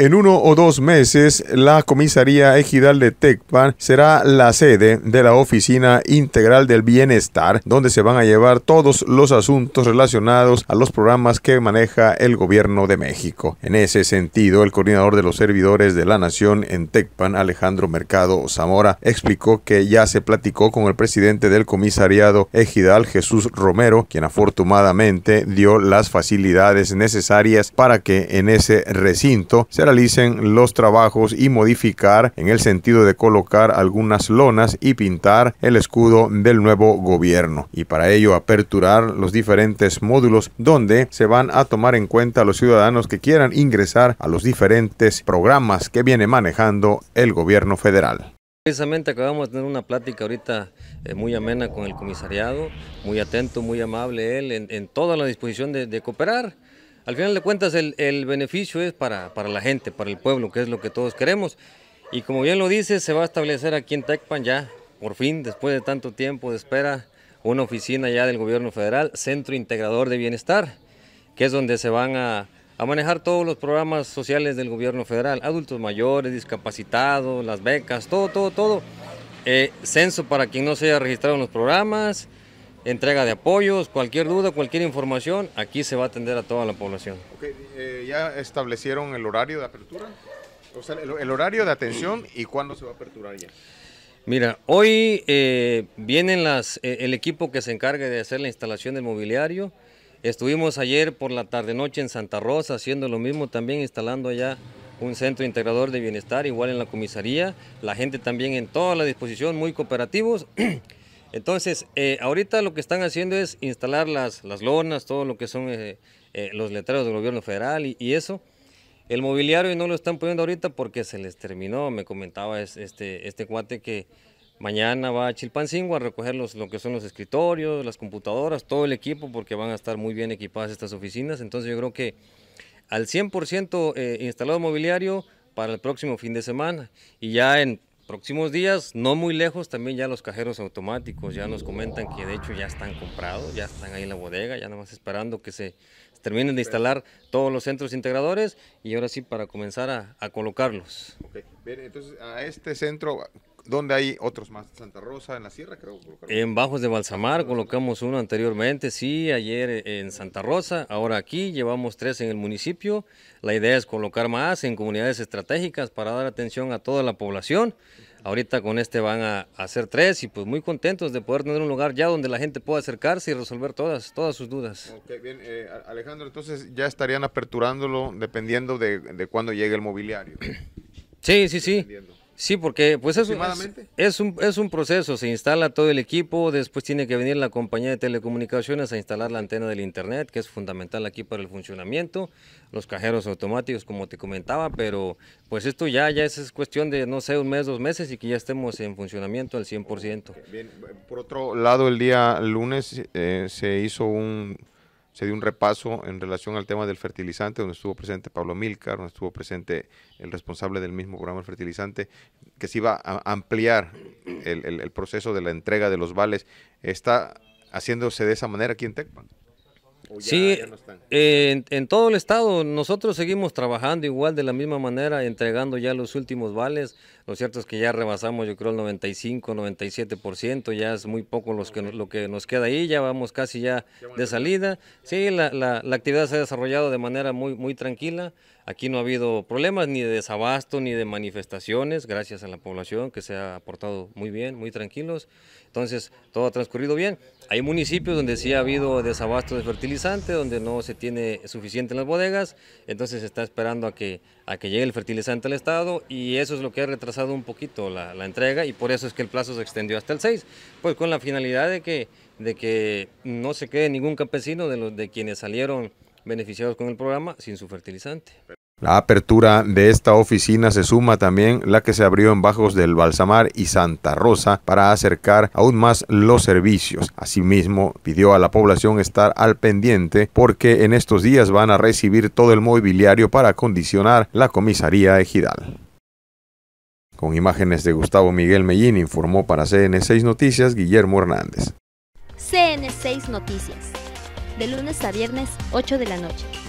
En uno o dos meses, la comisaría ejidal de Tecpan será la sede de la Oficina Integral del Bienestar, donde se van a llevar todos los asuntos relacionados a los programas que maneja el gobierno de México. En ese sentido, el coordinador de los servidores de la Nación en Tecpan, Alejandro Mercado Zamora, explicó que ya se platicó con el presidente del comisariado ejidal, Jesús Romero, quien afortunadamente dio las facilidades necesarias para que en ese recinto se realicen los trabajos y modificar en el sentido de colocar algunas lonas y pintar el escudo del nuevo gobierno y para ello aperturar los diferentes módulos donde se van a tomar en cuenta los ciudadanos que quieran ingresar a los diferentes programas que viene manejando el gobierno federal. Precisamente acabamos de tener una plática ahorita eh, muy amena con el comisariado, muy atento, muy amable él, en, toda la disposición de, de cooperar. Al final de cuentas, el, beneficio es para, para, la gente, para el pueblo, que es lo que todos queremos. Y como bien lo dice, se va a establecer aquí en Tecpan ya, por fin, después de tanto tiempo de espera, una oficina ya del gobierno federal, Centro Integrador de Bienestar, que es donde se van a, manejar todos los programas sociales del gobierno federal, adultos mayores, discapacitados, las becas, todo, todo, todo. Eh, censo para quien no se haya registrado en los programas, entrega de apoyos, cualquier duda, cualquier información, aquí se va a atender a toda la población. Eh, ¿Ya establecieron el horario de apertura? O sea, el, horario de atención y cuándo se va a aperturar ya. Mira, hoy eh, vienen las, eh, el equipo que se encarga de hacer la instalación del mobiliario. Estuvimos ayer por la tarde-noche en Santa Rosa haciendo lo mismo, también instalando allá un centro integrador de bienestar, igual en la comisaría. La gente también en toda la disposición, muy cooperativos. Entonces, eh, ahorita lo que están haciendo es instalar las, las lonas, todo lo que son eh, eh, los letreros del gobierno federal y, eso. El mobiliario no lo están poniendo ahorita porque se les terminó. Me comentaba este, este cuate que mañana va a Chilpancingo a recoger los, lo que son los escritorios, las computadoras, todo el equipo, porque van a estar muy bien equipadas estas oficinas. Entonces, yo creo que al 100% instalado mobiliario para el próximo fin de semana. Y ya en próximos días, no muy lejos, también ya los cajeros automáticos ya nos comentan que de hecho ya están comprados, ya están ahí en la bodega, ya nada más esperando que se terminen de instalar todos los centros integradores y ahora sí para comenzar a, colocarlos. Okay. Bien, entonces a este centro, ¿Dónde hay otros más? Santa Rosa, en la Sierra, creo. En Bajos de Balsamar colocamos uno anteriormente, sí, ayer en Santa Rosa, ahora aquí llevamos tres en el municipio. La idea es colocar más en comunidades estratégicas para dar atención a toda la población. Ahorita con este van a hacer tres y pues muy contentos de poder tener un lugar ya donde la gente pueda acercarse y resolver todas, todas sus dudas. Ok, bien, eh, Alejandro, entonces ya estarían aperturándolo dependiendo de, de cuándo llegue el mobiliario. Sí, sí, sí. Sí, porque pues es, es, un, es un proceso, se instala todo el equipo, después tiene que venir la compañía de telecomunicaciones a instalar la antena del internet, que es fundamental aquí para el funcionamiento, los cajeros automáticos, como te comentaba, pero pues esto ya, ya es cuestión de, no sé, un mes, dos meses y que ya estemos en funcionamiento al 100%. Bien, por otro lado, el día lunes eh, se hizo un se dio un repaso en relación al tema del fertilizante, donde estuvo presente Pablo Milcar, donde estuvo presente el responsable del mismo programa del fertilizante, que se iba a ampliar el, proceso de la entrega de los vales. ¿Está haciéndose de esa manera aquí en Tecpan? sí, en, todo el estado nosotros seguimos trabajando igual de la misma manera, entregando ya los últimos vales. Lo cierto es que ya rebasamos yo creo el 95, 97%, ya es muy poco los que, lo que nos queda ahí, ya vamos casi ya de salida. Sí, la, la, actividad se ha desarrollado de manera muy, muy tranquila. Aquí no ha habido problemas ni de desabasto ni de manifestaciones, gracias a la población que se ha aportado muy bien, muy tranquilos. Entonces, todo ha transcurrido bien. Hay municipios donde sí ha habido desabasto de fertilizantes donde no se tiene suficiente en las bodegas, entonces se está esperando a que, a que llegue el fertilizante al Estado y eso es lo que ha retrasado un poquito la, entrega y por eso es que el plazo se extendió hasta el 6, pues con la finalidad de que, de que no se quede ningún campesino de, los, de quienes salieron beneficiados con el programa sin su fertilizante. La apertura de esta oficina se suma también la que se abrió en Bajos del Balsamar y Santa Rosa para acercar aún más los servicios. Asimismo, pidió a la población estar al pendiente porque en estos días van a recibir todo el mobiliario para condicionar la comisaría ejidal. Con imágenes de Gustavo Miguel Mellín informó para CN6 Noticias Guillermo Hernández. CN6 Noticias, de lunes a viernes 8 de la noche.